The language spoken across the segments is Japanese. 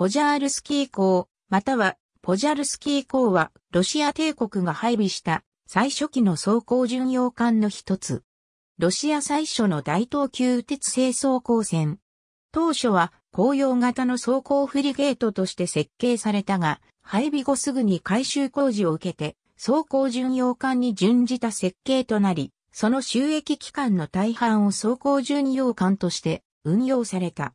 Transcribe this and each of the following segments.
ポジャールスキー港、またはポジャルスキー港はロシア帝国が配備した最初期の装甲巡洋艦の一つ。ロシア最初の大東急鉄製装甲船。当初は公用型の装甲フリゲートとして設計されたが、配備後すぐに改修工事を受けて、装甲巡洋艦に準じた設計となり、その収益期間の大半を装甲巡洋艦として運用された。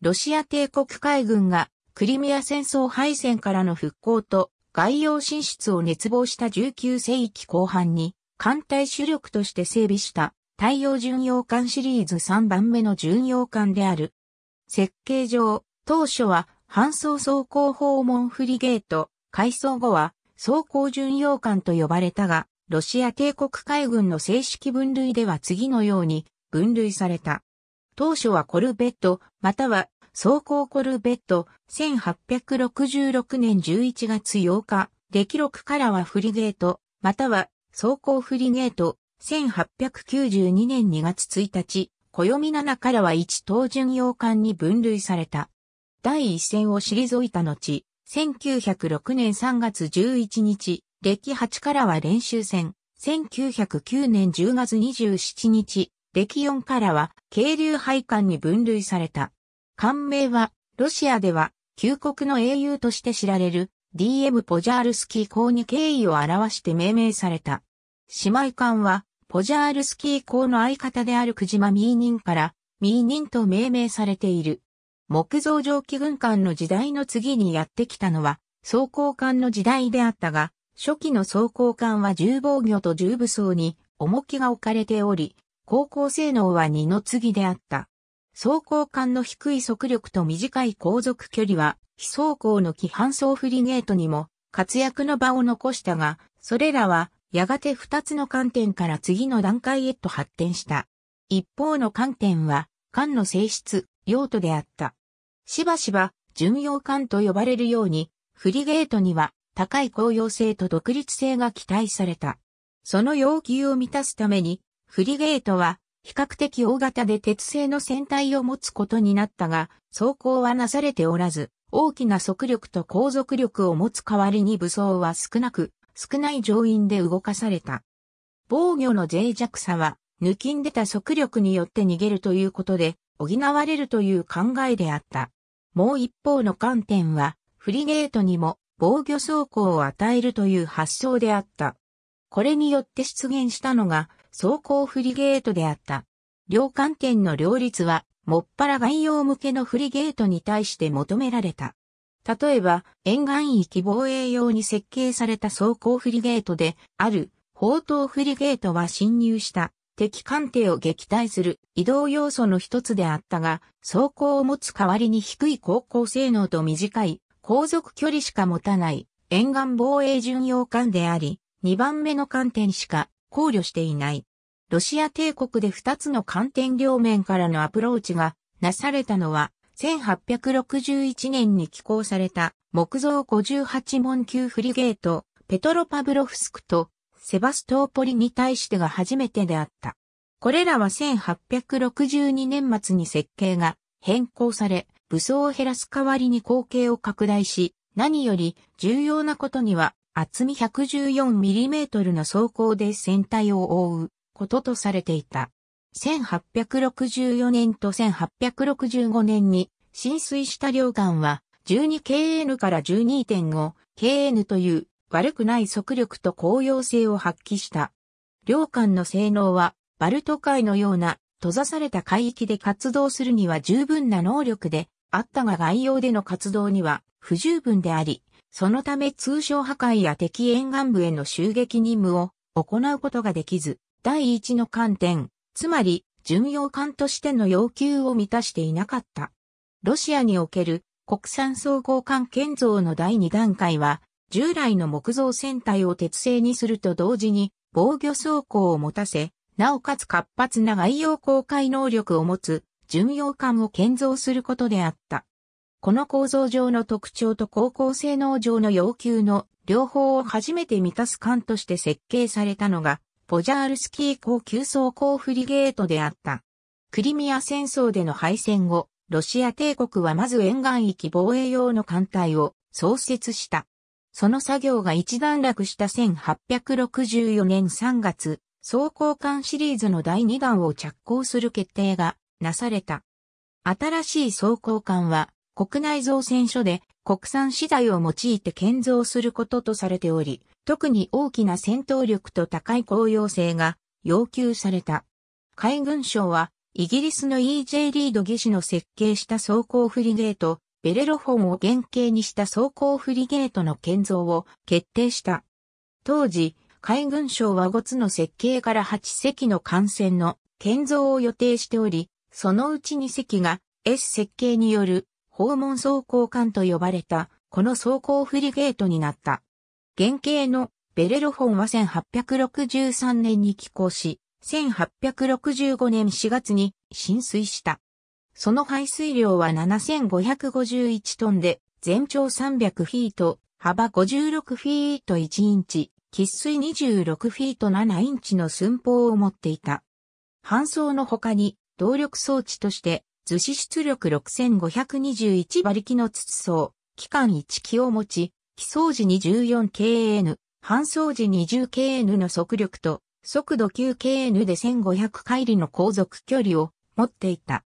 ロシア帝国海軍がクリミア戦争敗戦からの復興と外洋進出を熱望した19世紀後半に艦隊主力として整備した太陽巡洋艦シリーズ3番目の巡洋艦である。設計上、当初は搬送走行訪問フリゲート、改装後は走行巡洋艦と呼ばれたが、ロシア帝国海軍の正式分類では次のように分類された。当初はコルベット、または走行コルベット、1866年11月8日、歴録からはフリゲート、または走行フリゲート、1892年2月1日、暦7からは1等巡洋艦に分類された。第一戦を退いた後、1906年3月11日、歴8からは練習戦、1909年10月27日、歴4からは軽流配管に分類された。官名は、ロシアでは、旧国の英雄として知られる、DM ポジャールスキー港に敬意を表して命名された。姉妹艦は、ポジャールスキー港の相方であるクジマミーニンから、ミーニンと命名されている。木造蒸気軍艦の時代の次にやってきたのは、装甲艦の時代であったが、初期の装甲艦は重防御と重武装に重きが置かれており、航行性能は二の次であった。走行間の低い速力と短い航続距離は、非走行の規範層フリゲートにも活躍の場を残したが、それらはやがて2つの観点から次の段階へと発展した。一方の観点は、艦の性質、用途であった。しばしば、巡洋艦と呼ばれるように、フリゲートには高い公用性と独立性が期待された。その要求を満たすために、フリゲートは比較的大型で鉄製の船体を持つことになったが、装甲はなされておらず、大きな速力と航続力を持つ代わりに武装は少なく、少ない乗員で動かされた。防御の脆弱さは、抜きんでた速力によって逃げるということで、補われるという考えであった。もう一方の観点は、フリゲートにも防御走行を与えるという発想であった。これによって出現したのが、装甲フリゲートであった。両艦艇の両立は、もっぱら外洋向けのフリゲートに対して求められた。例えば、沿岸域防衛用に設計された装甲フリゲートで、ある、砲塔フリゲートは侵入した敵艦艇を撃退する移動要素の一つであったが、装甲を持つ代わりに低い航行性能と短い航続距離しか持たない沿岸防衛巡洋艦であり、2番目の艦艇しか考慮していない。ロシア帝国で2つの観点両面からのアプローチがなされたのは、1861年に寄港された木造58門級フリゲート、ペトロパブロフスクとセバストーポリに対してが初めてであった。これらは1862年末に設計が変更され、武装を減らす代わりに口径を拡大し、何より重要なことには厚み 114mm の装甲で船体を覆うこととされていた。1864年と1865年に浸水した両岸は 12kN から 12.5kN という悪くない速力と効用性を発揮した。両艦の性能はバルト海のような閉ざされた海域で活動するには十分な能力であったが外洋での活動には不十分であり、そのため通商破壊や敵沿岸部への襲撃任務を行うことができず、第一の観点、つまり、巡洋艦としての要求を満たしていなかった。ロシアにおける国産総合艦建造の第二段階は、従来の木造船体を鉄製にすると同時に防御装甲を持たせ、なおかつ活発な外洋航海能力を持つ巡洋艦を建造することであった。この構造上の特徴と航行性能上の要求の両方を初めて満たす艦として設計されたのがポジャールスキー高級装甲フリゲートであった。クリミア戦争での敗戦後、ロシア帝国はまず沿岸域防衛用の艦隊を創設した。その作業が一段落した1864年3月、装甲艦シリーズの第2弾を着工する決定がなされた。新しい装甲艦は国内造船所で国産資材を用いて建造することとされており、特に大きな戦闘力と高い効用性が要求された。海軍省は、イギリスの E.J. リード技師の設計した装甲フリゲート、ベレロフォンを原型にした装甲フリゲートの建造を決定した。当時、海軍省は5つの設計から8隻の艦船の建造を予定しており、そのうち2隻が S 設計による訪問装甲艦と呼ばれた、この装甲フリゲートになった。原型のベレロフォンは1863年に寄港し、1865年4月に浸水した。その排水量は7551トンで、全長300フィート、幅56フィート1インチ、喫水26フィート7インチの寸法を持っていた。搬送の他に、動力装置として、図紙出力6521馬力の筒層、機関1機を持ち、起送時に4 k n 搬送時に0 k n の速力と、速度 9kn で1500回里の航続距離を持っていた。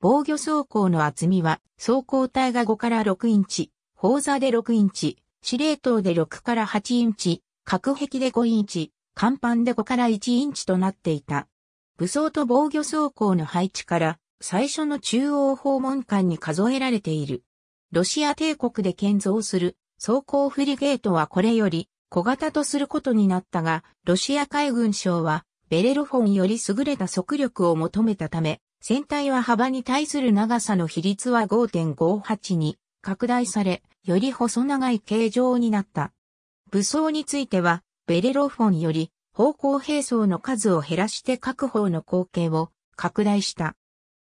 防御走行の厚みは、走行体が5から6インチ、砲座で6インチ、司令塔で6から8インチ、隔壁で5インチ、甲板で5から1インチとなっていた。武装と防御走行の配置から、最初の中央訪問艦に数えられている。ロシア帝国で建造する装甲フリゲートはこれより小型とすることになったが、ロシア海軍省はベレロフォンより優れた速力を求めたため、船体は幅に対する長さの比率は5.58に拡大され、より細長い形状になった。武装については、ベレロフォンより方向兵装の数を減らして各方の口径を拡大した。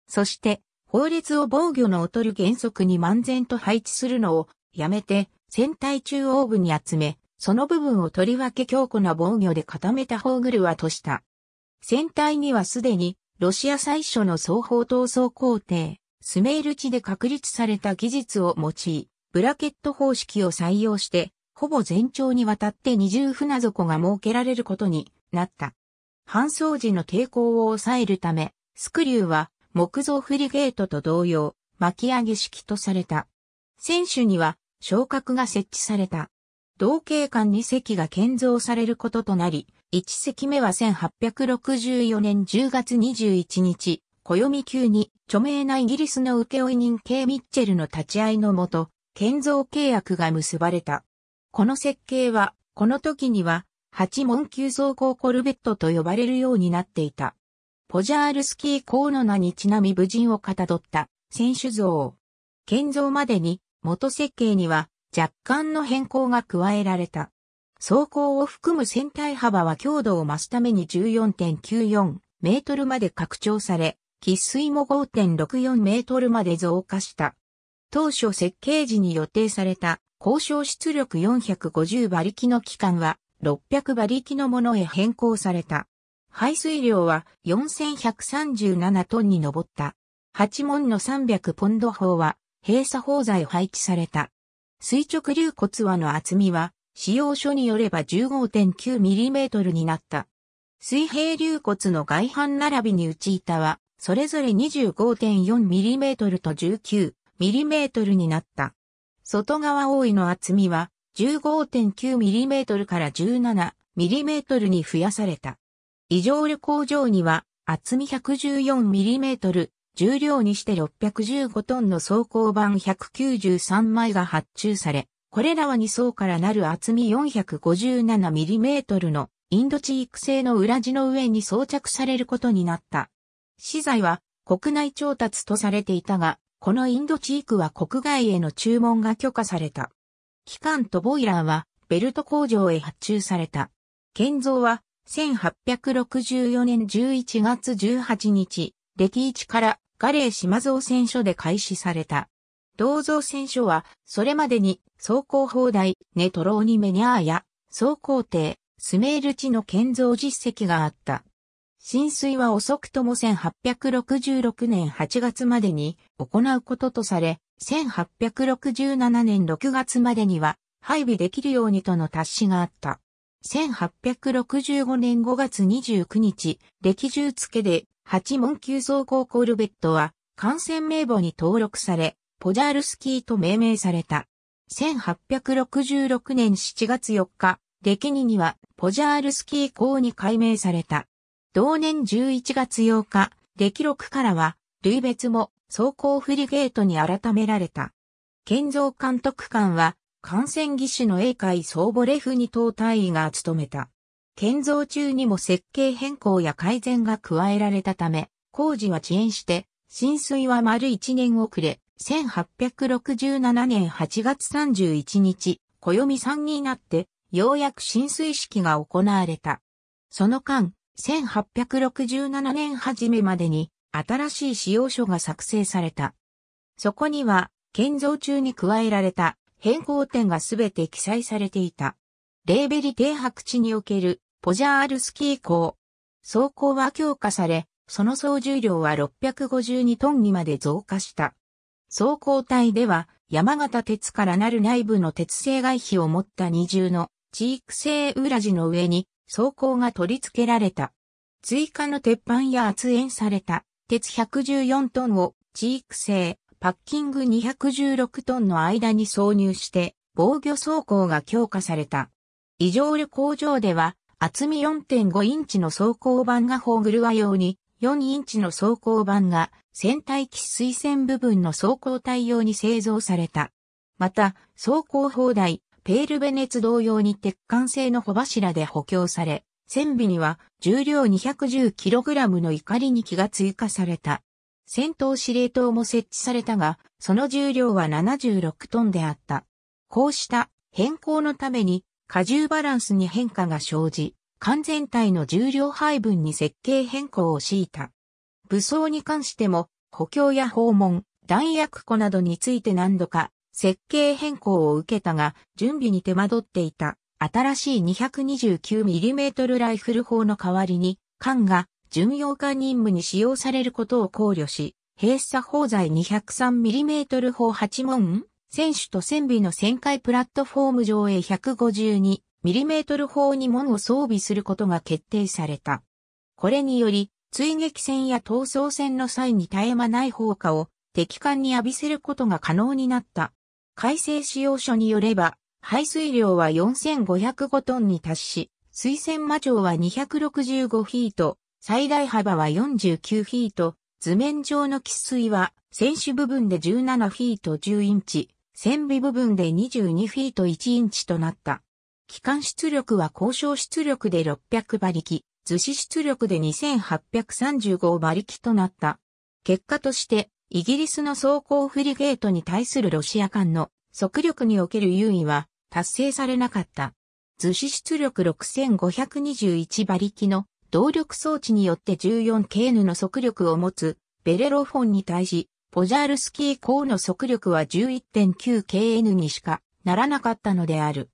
そして、法律を防御の劣る原則に万全と配置するのをやめて、船体中央部に集め、その部分をとりわけ強固な防御で固めたーグルはとした。船体にはすでに、ロシア最初の双方闘争工程、スメール地で確立された技術を用い、ブラケット方式を採用して、ほぼ全長にわたって二重船底が設けられることになった。搬送時の抵抗を抑えるため、スクリューは木造フリゲートと同様、巻き上げ式とされた。選手には昇格が設置された。同景館2隻が建造されることとなり、1隻目は1864年10月21日、暦級に著名なイギリスの請負人系ミッチェルの立ち会いのもと、建造契約が結ばれた。この設計は、この時には、八門級装甲コルベットと呼ばれるようになっていた。ポジャールスキー・コーの名にちなみ武人をかたどった選手像。建造までに元設計には若干の変更が加えられた。走行を含む船体幅は強度を増すために14.94メートルまで拡張され、喫水も5.64メートルまで増加した。当初設計時に予定された交渉出力450馬力の機関は600馬力のものへ変更された。排水量は4137トンに上った。8門の300ポンド砲は閉鎖砲材配置された。垂直流骨輪の厚みは、使用書によれば 15.9mm になった。水平流骨の外反並びに内板は、それぞれ 25.4mm と 19mm になった。外側多いの厚みは 15.9mm から 17mm に増やされた。異常旅行場には厚み 114mm、重量にして615トンの装甲版193枚が発注され、これらは2層からなる厚み 457mm のインド地域製の裏地の上に装着されることになった。資材は国内調達とされていたが、このインド地域は国外への注文が許可された。機関とボイラーはベルト工場へ発注された。建造は1864年11月18日、歴一からガレー島造船所で開始された。銅造船所は、それまでに、走行砲台、ネトローニメニャーや、走行艇、スメール地の建造実績があった。浸水は遅くとも1866年8月までに行うこととされ、1867年6月までには配備できるようにとの達しがあった。1865年5月29日、歴中付で八門級走行コルベットは、感染名簿に登録され、ポジャールスキーと命名された。1866年7月4日、歴2にはポジャールスキー校に改名された。同年11月8日、歴6からは、類別も走行フリゲートに改められた。建造監督官は、感染技師の英会総ボレフに等隊員が務めた。建造中にも設計変更や改善が加えられたため、工事は遅延して、浸水は丸1年遅れ、1867年8月31日、暦3になって、ようやく浸水式が行われた。その間、1867年初めまでに新しい使用書が作成された。そこには、建造中に加えられた変更点がすべて記載されていた。レーベリ停泊地におけるポジャールスキー港。走行は強化され、その総重量は652トンにまで増加した。走行体では山形鉄からなる内部の鉄製外皮を持った二重の地域製裏地の上に走行が取り付けられた。追加の鉄板や圧縁された鉄114トンを地域製パッキング216トンの間に挿入して防御走行が強化された。異常旅工場では、厚み4.5インチの装甲板がホーグルワ用に、4インチの装甲板が船体機水線部分の装甲体用に製造された。また、装甲砲台、ペールベネツ同様に鉄管製の帆柱で補強され、船尾には重量 210kg の怒りに気が追加された。戦闘司令塔も設置されたが、その重量は76トンであった。こうした変更のために荷重バランスに変化が生じ、完全体の重量配分に設計変更を強いた。武装に関しても、補強や訪問、弾薬庫などについて何度か設計変更を受けたが、準備に手間取っていた新しい 229mm ライフル砲の代わりに、艦が巡洋艦任務に使用されることを考慮し、閉鎖砲材 203mm 砲8門船首と船尾の旋回プラットフォーム上へ 152mm 砲に門を装備することが決定された。これにより、追撃戦や逃走戦の際に絶え間ない砲火を敵艦に浴びせることが可能になった。改正使用書によれば、排水量は4505トンに達し、水線魔長は265フィート、最大幅は49フィート、図面上の喫水は、船首部分で17フィート10インチ、船尾部分で22フィート1インチとなった。機関出力は交渉出力で600馬力、図紙出力で2835馬力となった。結果として、イギリスの装甲フリゲートに対するロシア艦の速力における優位は達成されなかった。図紙出力6521馬力の動力装置によって 14KN の速力を持つベレロフォンに対しポジャールスキー港の速力は 11.9kn にしかならなかったのである。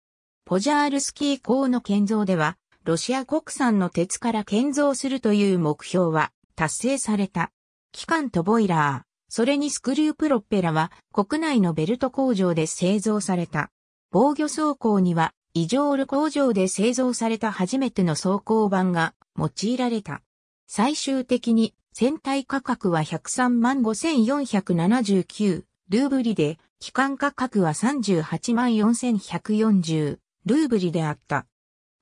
ポジャールスキー港の建造では、ロシア国産の鉄から建造するという目標は達成された。機関とボイラー、それにスクリュープロッペラは国内のベルト工場で製造された。防御装甲にはイジョール工場で製造された初めての装甲版が用いられた。最終的に船体価格は103万5479ルーブリで、期間価格は38万4140ルーブリであった。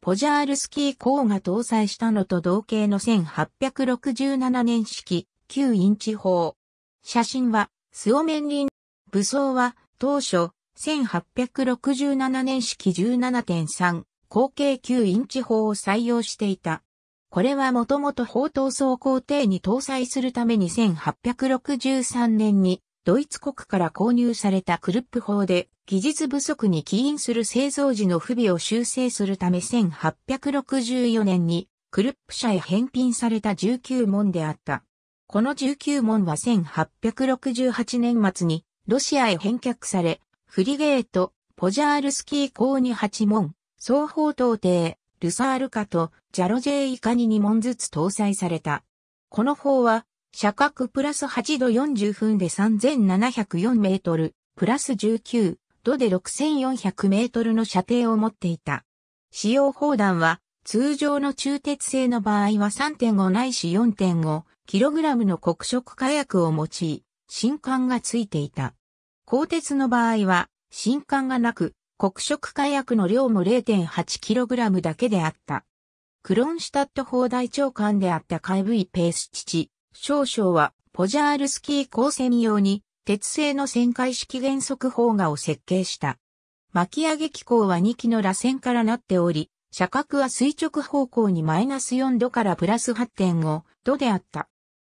ポジャールスキー鋼が搭載したのと同型の1867年式9インチ砲。写真は、スオメンリン。武装は、当初、1867年式17.3、後継9インチ砲を採用していた。これはもともと砲闘装甲艇に搭載するために1863年にドイツ国から購入されたクルップ砲で技術不足に起因する製造時の不備を修正するため1864年にクルップ社へ返品された19門であった。この19門は1868年末にロシアへ返却され、フリゲート、ポジャールスキー港に8門、双方到底、ルサール化とジャロジェイカに2問ずつ搭載された。この砲は、射角プラス8度40分で3704メートル、プラス19度で6400メートルの射程を持っていた。使用砲弾は、通常の中鉄製の場合は3.5ないし4 5ラムの黒色火薬を用い、新管がついていた。鋼鉄の場合は、新管がなく、黒色火薬の量も 0.8kg だけであった。クロンシュタット砲大長官であったカイブイ・ペース父、少将はポジャールスキー光線用に鉄製の旋回式原則砲画を設計した。巻き上げ機構は2機の螺旋からなっており、射角は垂直方向にマイナス4度からプラス8.5度であった。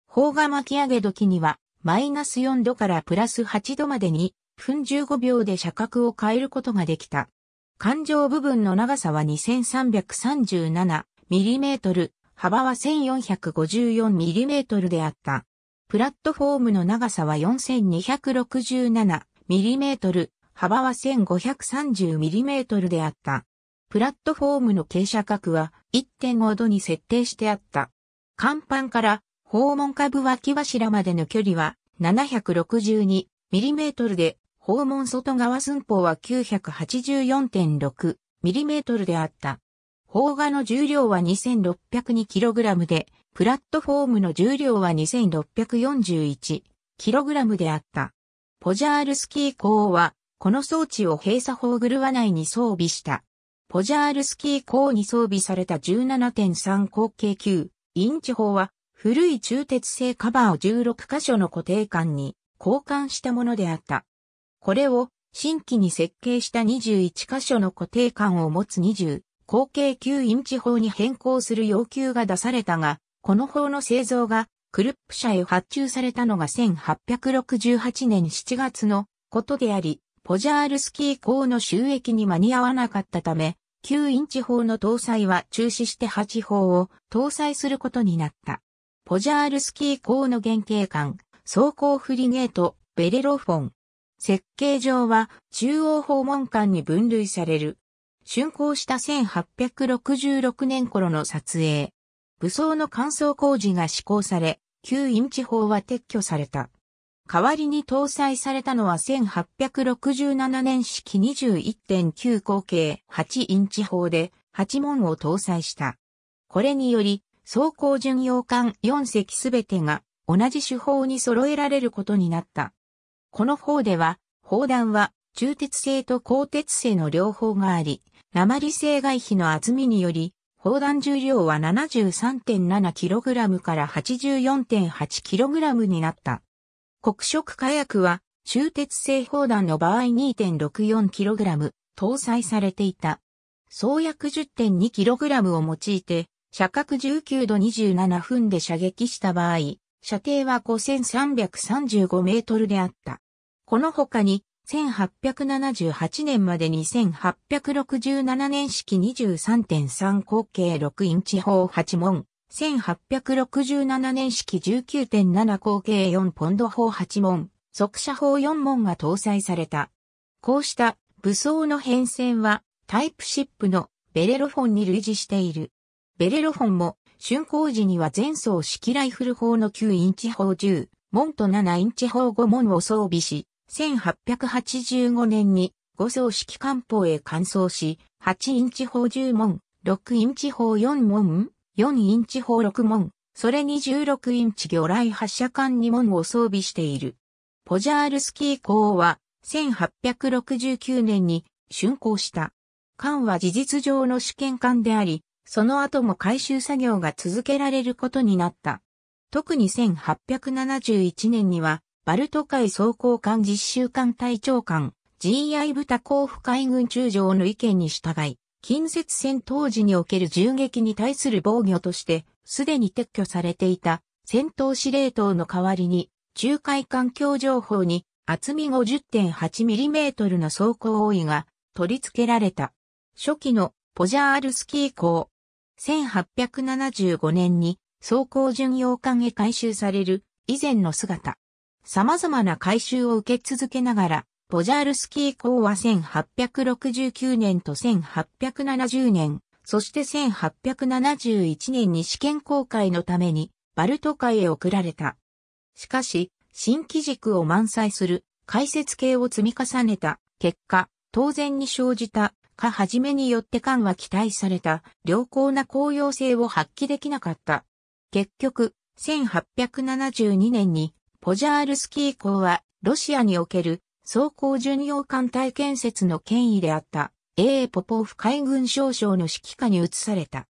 砲が巻き上げ時にはマイナス4度からプラス8度までに分15秒で車格を変えることができた。環状部分の長さは 2337mm、幅は 1454mm であった。プラットフォームの長さは 4267mm、幅は 1530mm であった。プラットフォームの傾斜角は1.5度に設定してあった。甲板から訪問下部脇柱までの距離は 762mm で訪問外側寸法は 984.6mm であった。砲画の重量は 2602kg で、プラットフォームの重量は 2641kg であった。ポジャールスキー港は、この装置を閉鎖砲るわな内に装備した。ポジャールスキー港に装備された17.3口径9インチ砲は、古い鋳鉄製カバーを16箇所の固定管に交換したものであった。これを新規に設計した21箇所の固定感を持つ20、後継9インチ法に変更する要求が出されたが、この法の製造がクルップ社へ発注されたのが1868年7月のことであり、ポジャールスキー校の収益に間に合わなかったため、9インチ砲の搭載は中止して8砲を搭載することになった。ポジャールスキー校の原型艦、装甲フリゲート、ベレロフォン、設計上は中央訪問館に分類される。竣工した1866年頃の撮影。武装の乾燥工事が施行され、旧ン地法は撤去された。代わりに搭載されたのは1867年式21.9口径8インチ砲で8門を搭載した。これにより、装甲巡洋艦4隻すべてが同じ手法に揃えられることになった。この方では、砲弾は中鉄製と鋼鉄製の両方があり、鉛製外皮の厚みにより、砲弾重量は 73.7kg から 84.8kg になった。黒色火薬は中鉄製砲弾の場合 2.64kg 搭載されていた。創薬 10.2kg を用いて、射角19度27分で射撃した場合、射程は5335メートルであった。この他に、1878年までに1867年式23.3口径6インチ砲8門、1867年式19.7口径4ポンド砲8門、速射砲4門が搭載された。こうした武装の変遷はタイプシップのベレロフォンに類似している。ベレロフォンも竣工時には前走式ライフル砲の9インチ砲10、門と7インチ砲5門を装備し、1885年に五層式官報へ換装し、8インチ砲10門、6インチ砲4門、4インチ砲6門、それに16インチ魚雷発射管2門を装備している。ポジャールスキー港は1869年に竣工した。艦は事実上の試験艦であり、その後も回収作業が続けられることになった。特に1871年にはバルト海総甲艦実習艦隊長官、GI 豚甲府海軍中将の意見に従い、近接戦当時における銃撃に対する防御として、すでに撤去されていた戦闘司令塔の代わりに、中海環境情報に厚み 50.8mm の装甲覆いが取り付けられた。初期のポジャールスキー港。1875年に装甲巡洋艦へ改修される以前の姿。様々な改修を受け続けながら、ボジャールスキー校は1869年と1870年、そして1871年に試験公開のためにバルト海へ送られた。しかし、新機軸を満載する解説系を積み重ねた結果、当然に生じた、かはじめによって艦は期待された良好な公用性を発揮できなかった。結局、1872年にポジャールスキー港は、ロシアにおける、装甲巡洋艦隊建設の権威であった、A. ポポーフ海軍少将の指揮下に移された。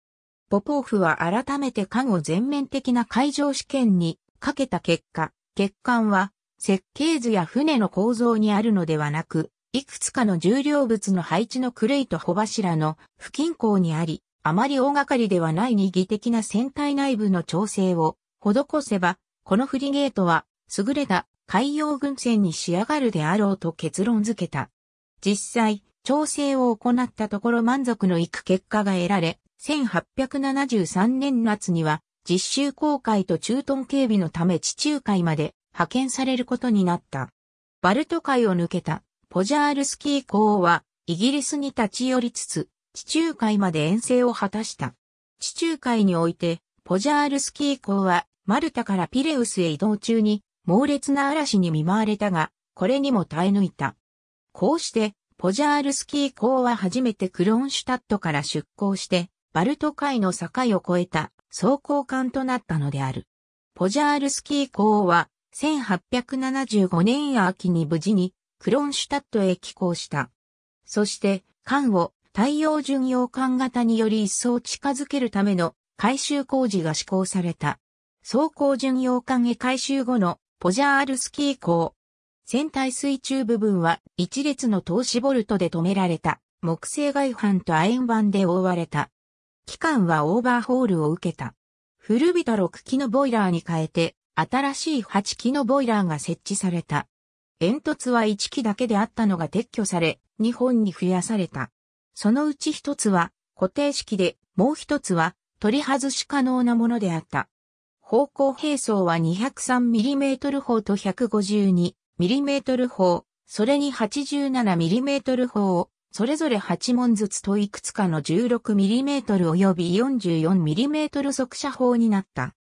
ポポーフは改めて艦を全面的な海上試験にかけた結果、欠艦は設計図や船の構造にあるのではなく、いくつかの重量物の配置のクレイと帆柱の不均衡にあり、あまり大掛かりではない二義的な船体内部の調整を施せば、このフリゲートは優れた海洋軍船に仕上がるであろうと結論付けた。実際、調整を行ったところ満足のいく結果が得られ、1873年夏には実習航海と駐屯警備のため地中海まで派遣されることになった。バルト海を抜けたポジャールスキー港はイギリスに立ち寄りつつ地中海まで遠征を果たした。地中海においてポジャールスキー港はマルタからピレウスへ移動中に猛烈な嵐に見舞われたが、これにも耐え抜いた。こうして、ポジャールスキー港は初めてクロンシュタットから出港して、バルト海の境を越えた走行艦となったのである。ポジャールスキー港は、1875年秋に無事にクロンシュタットへ寄港した。そして、艦を太陽巡洋艦型により一層近づけるための改修工事が施行された。走行巡洋艦へ改修後のポジャールスキー港。船体水中部分は一列の投資ボルトで止められた木製外板と亜鉛板で覆われた。機関はオーバーホールを受けた。古びた6機のボイラーに変えて、新しい8機のボイラーが設置された。煙突は1機だけであったのが撤去され、2本に増やされた。そのうち1つは固定式で、もう1つは取り外し可能なものであった。方向並走は 203mm 砲と 152mm 砲、それに 87mm 砲を、それぞれ8門ずつといくつかの 16mm 及び 44mm 速射砲になった。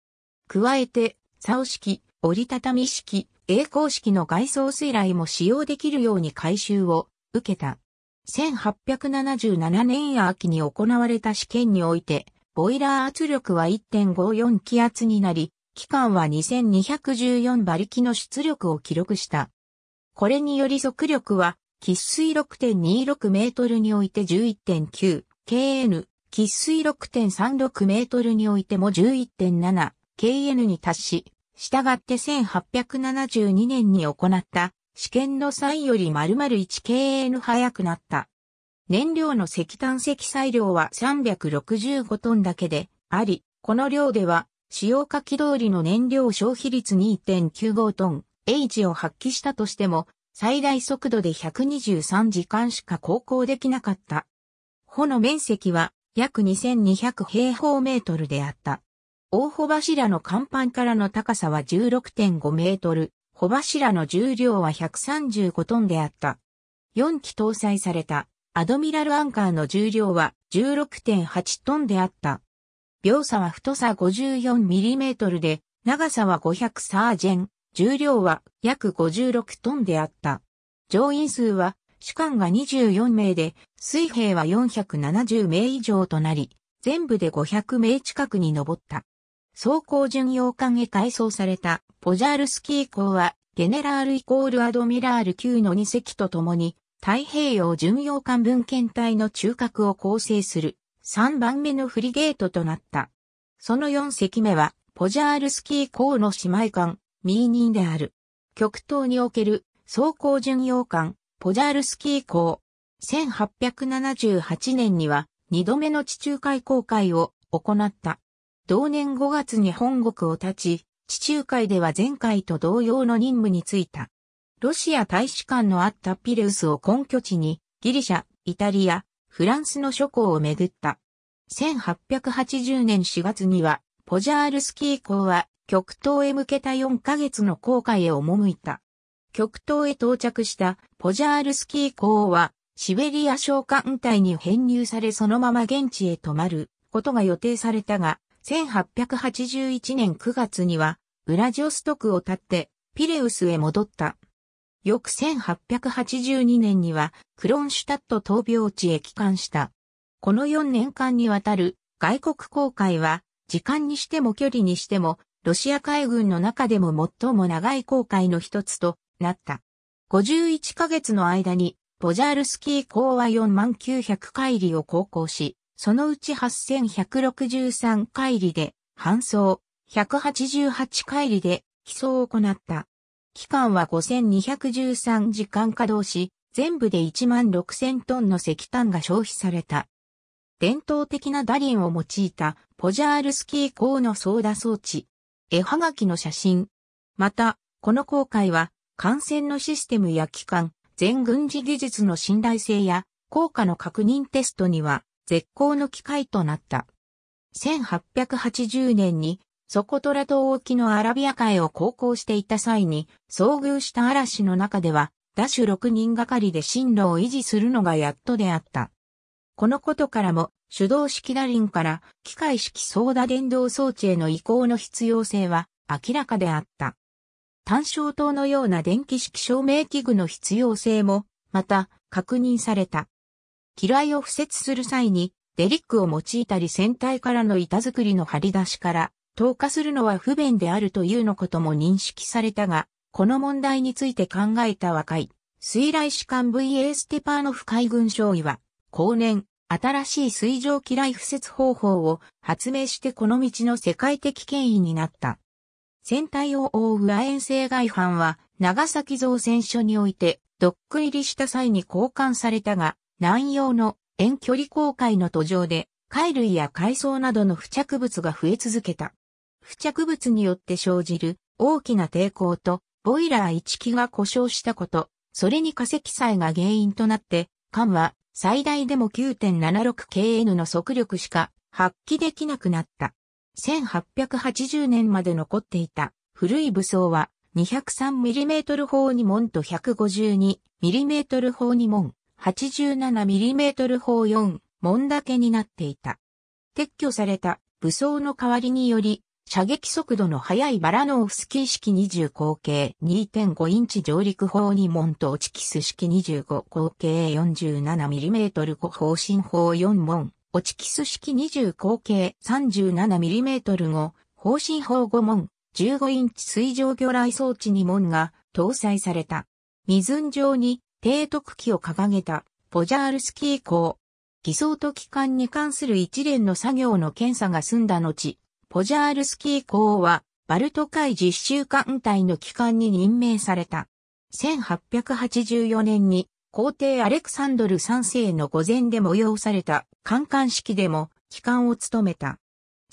加えて、竿式、折りたたみ式、栄光式の外装水雷も使用できるように改修を受けた。1877年秋に行われた試験において、ボイラー圧力は1.54気圧になり、機関は2214馬力の出力を記録した。これにより速力は、喫水6.26メートルにおいて 11.9kn、喫水6.36メートルにおいても 11.7kn に達し、したがって1872年に行った試験の際より丸〇 1kn 早くなった。燃料の石炭積載量は365トンだけであり、この量では使用下機通りの燃料消費率2.95トン H を発揮したとしても、最大速度で123時間しか航行できなかった。帆の面積は約2200平方メートルであった。大帆柱の甲板からの高さは16.5メートル、帆柱の重量は135トンであった。4機搭載されたアドミラルアンカーの重量は16.8トンであった。秒差は太さ 54mm で、長さは500サージェン、重量は約56トンであった。乗員数は主艦が24名で、水兵は470名以上となり、全部で500名近くに上った。走行巡洋艦へ改装されたポジャールスキー港は、ゲネラールイコールアドミラール級の2隻と共に、太平洋巡洋艦文献隊の中核を構成する3番目のフリゲートとなった。その4隻目は、ポジャールスキー港の姉妹艦、ミーニンである。極東における装甲巡洋艦、ポジャールスキー港。1878年には、2度目の地中海航海を行った。同年5月に本国を立ち、地中海では前回と同様の任務に就いた。ロシア大使館のあったピレウスを根拠地に、ギリシャ、イタリア、フランスの諸港をめぐった。1880年4月には、ポジャールスキー港は、極東へ向けた4ヶ月の航海へ赴いた。極東へ到着したポジャールスキー港は、シベリア召艦隊に編入されそのまま現地へ泊まることが予定されたが、1881年9月には、ウラジオストクを立って、ピレウスへ戻った。翌1882年にはクロンシュタット闘病地へ帰還した。この4年間にわたる外国航海は時間にしても距離にしてもロシア海軍の中でも最も長い航海の一つとなった。51ヶ月の間にボジャールスキー港は4900海里を航行し、そのうち8163海里で搬送、188海里で起送を行った。期間は5213時間稼働し、全部で16000トンの石炭が消費された。伝統的なダリンを用いたポジャールスキー港の操舵装置、絵はがきの写真。また、この航海は、艦船のシステムや機関、全軍事技術の信頼性や、効果の確認テストには、絶好の機会となった。1880年にソコトラ島沖のアラビア海を航行していた際に遭遇した嵐の中では、ダッシュ6人がかりで進路を維持するのがやっとであった。このことからも、手動式リンから機械式ソーダ電動装置への移行の必要性は明らかであった。単焦灯のような電気式照明器具の必要性も、また確認された。機雷を敷設する際に、デリックを用いたり船体からの板作りの張り出しから、投下するのは不便であるというのことも認識されたが、この問題について考えた若い、水雷士官 VA ステパーノフ海軍将尉は、後年、新しい水上機雷布設方法を発明してこの道の世界的権威になった。船体を覆う亜鉛性外反は、長崎造船所において、ドック入りした際に交換されたが、南洋の遠距離航海の途上で、貝類や海藻などの付着物が増え続けた。付着物によって生じる大きな抵抗と、ボイラー1機が故障したこと、それに化石祭が原因となって、艦は最大でも 9.76kN の速力しか発揮できなくなった。1880年まで残っていた古い武装は 203mm 砲2門と 152mm 砲2門、87mm 砲4門だけになっていた。撤去された武装の代わりにより射撃速度の速いバラノーフスキー式20口径2.5インチ上陸砲2門とチキス式25口径 47mm 5方針砲4門、オチキス式20口径 37mm 5方針砲5門、15インチ水上魚雷装置2門が搭載された。水ん上に提督機を掲げたポジャールスキー校。偽装と機関に関する一連の作業の検査が済んだ後、ポジャールスキー校は、バルト海実習艦隊の機関に任命された。1884年に、皇帝アレクサンドル3世の御前で催された、観艦式でも、機関を務めた。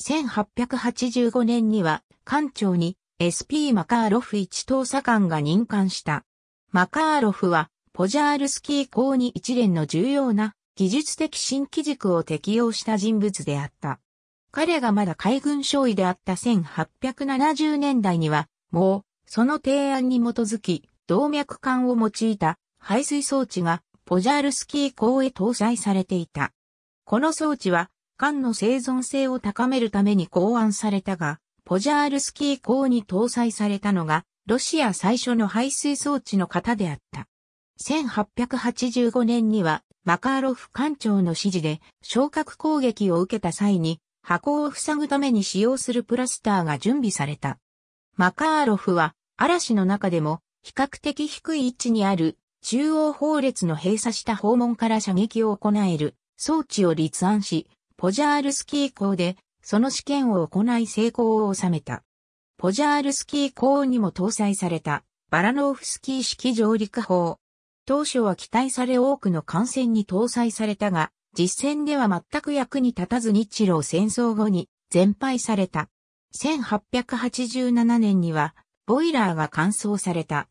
1885年には、艦長に SP マカーロフ一等佐官が任官した。マカーロフは、ポジャールスキー校に一連の重要な技術的新機軸を適用した人物であった。彼がまだ海軍少尉であった1870年代には、もう、その提案に基づき、動脈管を用いた排水装置がポジャールスキー港へ搭載されていた。この装置は、艦の生存性を高めるために考案されたが、ポジャールスキー港に搭載されたのが、ロシア最初の排水装置の型であった。1885年には、マカーロフ艦長の指示で、昇格攻撃を受けた際に、箱を塞ぐために使用するプラスターが準備された。マカーロフは嵐の中でも比較的低い位置にある中央法列の閉鎖した訪問から射撃を行える装置を立案し、ポジャールスキー港でその試験を行い成功を収めた。ポジャールスキー港にも搭載されたバラノーフスキー式上陸砲。当初は期待され多くの艦船に搭載されたが、実戦では全く役に立たず日露戦争後に全廃された。1887年には、ボイラーが乾燥された。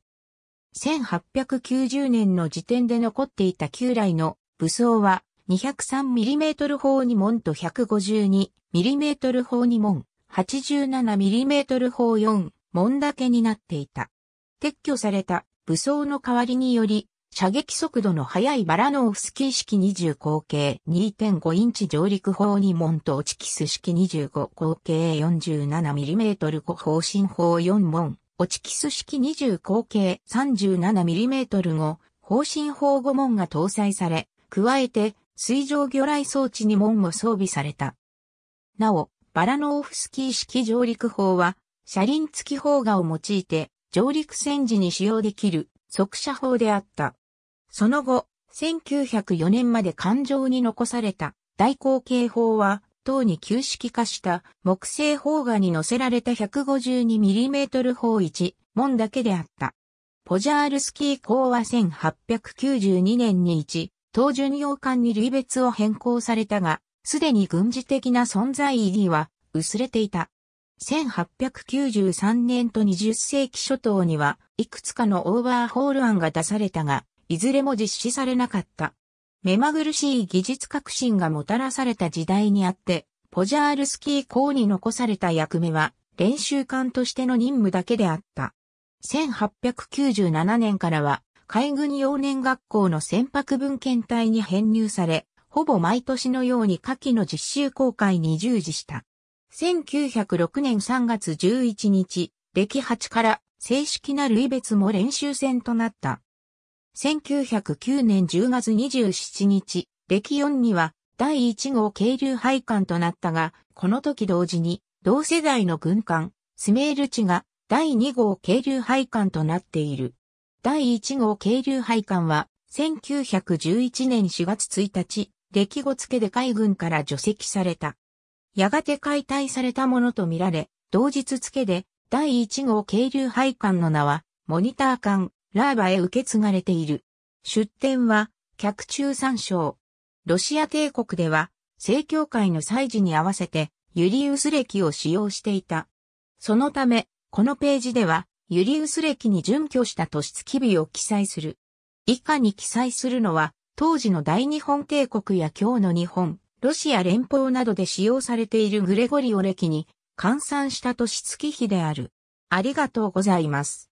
1890年の時点で残っていた旧来の武装は 203mm 砲2門と 152mm 砲2門、87mm 砲4門だけになっていた。撤去された武装の代わりにより射撃速度の速いバラノーフスキー式20口径2.5インチ上陸砲2門とチキス式25口径 47mm 5方針砲4門、オチキス式20口径 37mm5 方針砲5門が搭載され、加えて水上魚雷装置2門も装備された。なお、バラノーフスキー式上陸砲は、車輪付き砲画を用いて、上陸戦時に使用できる速射砲であった。その後、1904年まで環状に残された大口径砲は、等に旧式化した木製砲画に乗せられた 152mm 砲1門だけであった。ポジャールスキー校は1892年に1、当巡洋艦に類別を変更されたが、すでに軍事的な存在意義は薄れていた。1893年と20世紀初頭には、いくつかのオーバーホール案が出されたが、いずれも実施されなかった。目まぐるしい技術革新がもたらされた時代にあって、ポジャールスキー校に残された役目は、練習艦としての任務だけであった。1897年からは、海軍幼年学校の船舶文献隊に編入され、ほぼ毎年のように夏季の実習公開に従事した。1906年3月11日、歴8から正式な類別も練習戦となった。1909年10月27日、歴4には第1号渓流配管となったが、この時同時に同世代の軍艦、スメール地が第2号渓流配管となっている。第1号渓流配管は1911年4月1日、歴後付で海軍から除籍された。やがて解体されたものとみられ、同日付で第1号渓流配管の名は、モニター艦、ラーバへ受け継がれている。出典は、客中参照。ロシア帝国では、正教会の祭事に合わせて、ユリウス歴を使用していた。そのため、このページでは、ユリウス歴に準拠した突月日を記載する。以下に記載するのは、当時の大日本帝国や今日の日本、ロシア連邦などで使用されているグレゴリオ歴に換算した年月日である。ありがとうございます。